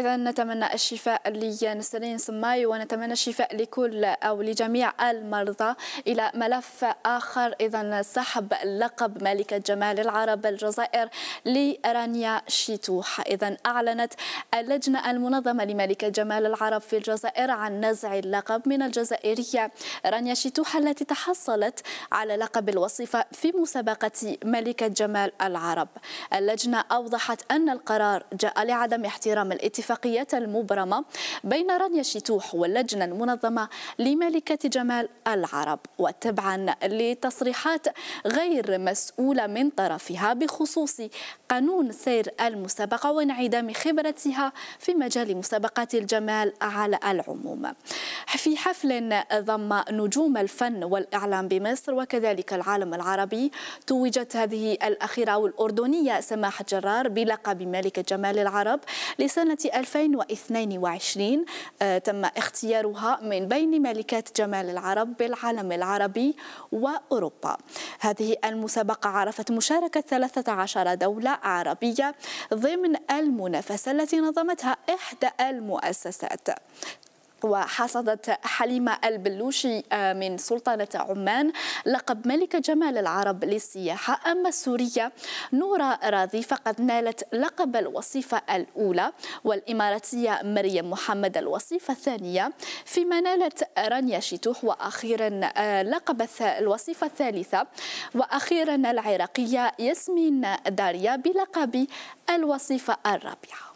إذا نتمنى الشفاء لنسرين سماي ونتمنى الشفاء لكل أو لجميع المرضى إلى ملف آخر إذا سحب لقب ملكة جمال العرب الجزائر لرانيا شيتوح إذا أعلنت اللجنة المنظمة لملكة جمال العرب في الجزائر عن نزع اللقب من الجزائرية رانيا شيتوح التي تحصلت على لقب الوصيفة في مسابقة ملكة جمال العرب اللجنة أوضحت أن القرار جاء لعدم احترام الاتفاق الاتفاقية المبرمة بين رانيا شيتوح واللجنة المنظمة لملكة جمال العرب وتبعا لتصريحات غير مسؤولة من طرفها بخصوص قانون سير المسابقة وانعدام خبرتها في مجال مسابقات الجمال على العموم في حفل ضم نجوم الفن والإعلام بمصر وكذلك العالم العربي توجت هذه الأخيرة والأردنية سماحة جرار بلقب ملكة جمال العرب لسنة 2022 آه، تم اختيارها من بين ملكات جمال العرب بالعالم العربي وأوروبا هذه المسابقة عرفت مشاركة 13 دولة عربية ضمن المنافسة التي نظمتها إحدى المؤسسات وحصدت حليمة البلوشي آه، من سلطنة عمان لقب ملكة جمال العرب للسياحة أما السورية نورة راضي فقد نالت لقب الوصيفة الأولى والإماراتية مريم محمد الوصيفة الثانية فيما نالت رانيا شتوح وأخيرا آه، لقب الوصيفة الثالثة وأخيرا العراقية ياسمين داريا بلقب الوصيفة الرابعة